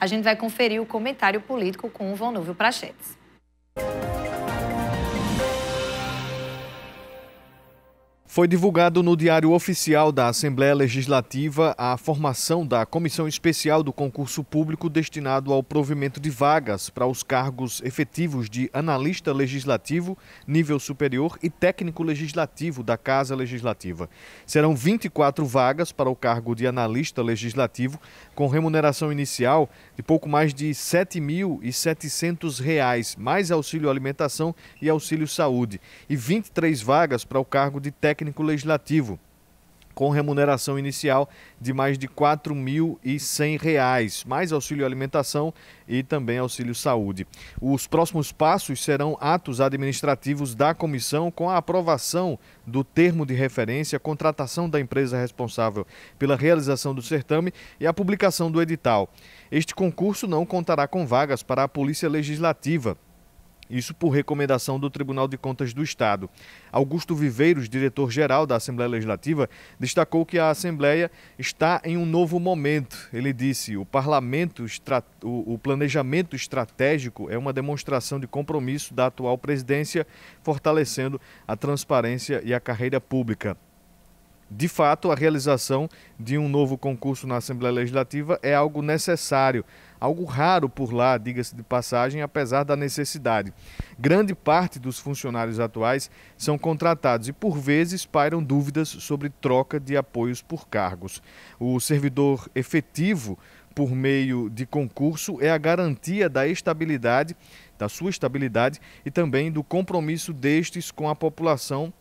A gente vai conferir o comentário político com o Vonúvio Prachetes. Foi divulgado no Diário Oficial da Assembleia Legislativa a formação da Comissão Especial do Concurso Público destinado ao provimento de vagas para os cargos efetivos de analista legislativo, nível superior e técnico legislativo da Casa Legislativa. Serão 24 vagas para o cargo de analista legislativo, com remuneração inicial de pouco mais de R$ 7.700, mais auxílio alimentação e auxílio saúde, e 23 vagas para o cargo de técnico técnico legislativo, com remuneração inicial de mais de R$ 4.100, mais auxílio alimentação e também auxílio saúde. Os próximos passos serão atos administrativos da comissão com a aprovação do termo de referência, contratação da empresa responsável pela realização do certame e a publicação do edital. Este concurso não contará com vagas para a Polícia Legislativa. Isso por recomendação do Tribunal de Contas do Estado. Augusto Viveiros, diretor-geral da Assembleia Legislativa, destacou que a Assembleia está em um novo momento. Ele disse: o parlamento, o planejamento estratégico é uma demonstração de compromisso da atual presidência, fortalecendo a transparência e a carreira pública. De fato, a realização de um novo concurso na Assembleia Legislativa é algo necessário algo raro por lá, diga-se de passagem, apesar da necessidade. Grande parte dos funcionários atuais são contratados e, por vezes, pairam dúvidas sobre troca de apoios por cargos. O servidor efetivo por meio de concurso é a garantia da estabilidade, da sua estabilidade e também do compromisso destes com a população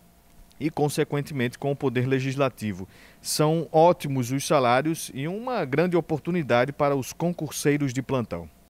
e, consequentemente, com o poder legislativo. São ótimos os salários e uma grande oportunidade para os concurseiros de plantão.